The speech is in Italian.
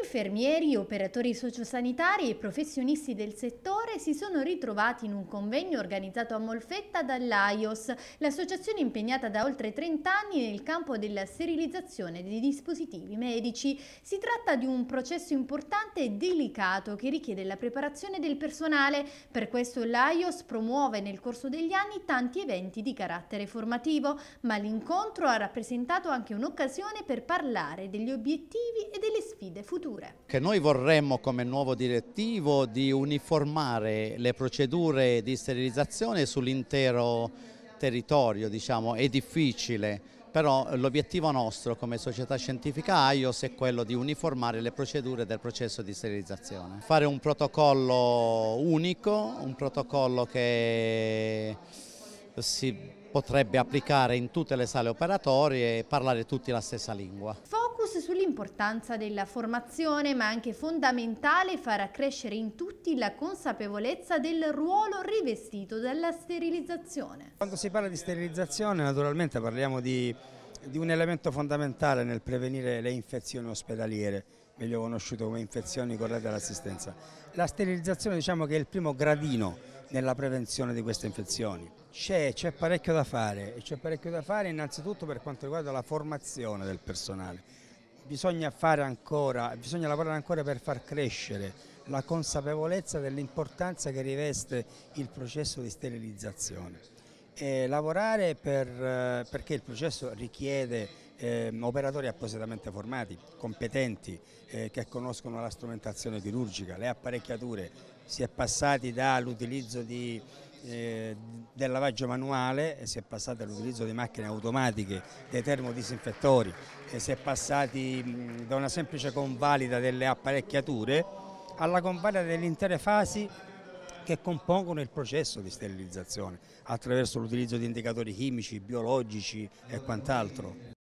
Infermieri, operatori sociosanitari e professionisti del settore si sono ritrovati in un convegno organizzato a Molfetta dall'AIOS, l'associazione impegnata da oltre 30 anni nel campo della sterilizzazione dei dispositivi medici. Si tratta di un processo importante e delicato che richiede la preparazione del personale. Per questo l'AIOS promuove nel corso degli anni tanti eventi di carattere formativo, ma l'incontro ha rappresentato anche un'occasione per parlare degli obiettivi e delle sfide future future. Che noi vorremmo come nuovo direttivo di uniformare le procedure di sterilizzazione sull'intero territorio, diciamo, è difficile, però l'obiettivo nostro come società scientifica IOS è quello di uniformare le procedure del processo di sterilizzazione. Fare un protocollo unico, un protocollo che si potrebbe applicare in tutte le sale operatorie e parlare tutti la stessa lingua focus sull'importanza della formazione, ma è anche fondamentale far accrescere in tutti la consapevolezza del ruolo rivestito dalla sterilizzazione. Quando si parla di sterilizzazione naturalmente parliamo di, di un elemento fondamentale nel prevenire le infezioni ospedaliere, meglio conosciute come infezioni correlate all'assistenza. La sterilizzazione diciamo che è il primo gradino nella prevenzione di queste infezioni. C'è, parecchio da fare, c'è parecchio da fare innanzitutto per quanto riguarda la formazione del personale bisogna fare ancora, bisogna lavorare ancora per far crescere la consapevolezza dell'importanza che riveste il processo di sterilizzazione. E lavorare per, eh, perché il processo richiede eh, operatori appositamente formati, competenti, eh, che conoscono la strumentazione chirurgica, le apparecchiature, si è passati dall'utilizzo di eh, del lavaggio manuale eh, si è passati all'utilizzo di macchine automatiche, dei termodisinfettori, e eh, si è passati da una semplice convalida delle apparecchiature alla convalida delle intere fasi che compongono il processo di sterilizzazione attraverso l'utilizzo di indicatori chimici, biologici e quant'altro.